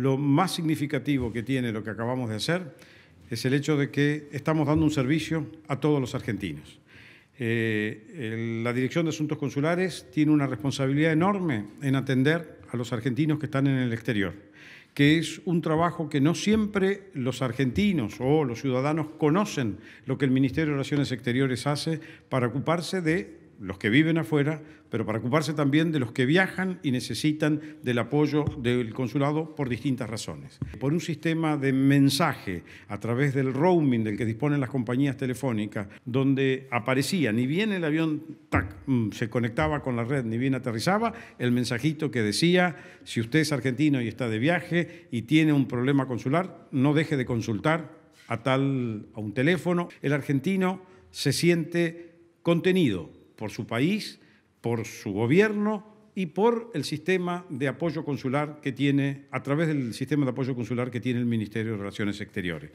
Lo más significativo que tiene lo que acabamos de hacer es el hecho de que estamos dando un servicio a todos los argentinos. Eh, la Dirección de Asuntos Consulares tiene una responsabilidad enorme en atender a los argentinos que están en el exterior, que es un trabajo que no siempre los argentinos o los ciudadanos conocen lo que el Ministerio de Relaciones Exteriores hace para ocuparse de los que viven afuera, pero para ocuparse también de los que viajan y necesitan del apoyo del consulado por distintas razones. Por un sistema de mensaje a través del roaming del que disponen las compañías telefónicas, donde aparecía, ni bien el avión mm, se conectaba con la red, ni bien aterrizaba, el mensajito que decía, si usted es argentino y está de viaje y tiene un problema consular, no deje de consultar a tal a un teléfono. El argentino se siente contenido por su país, por su gobierno y por el sistema de apoyo consular que tiene, a través del sistema de apoyo consular que tiene el Ministerio de Relaciones Exteriores.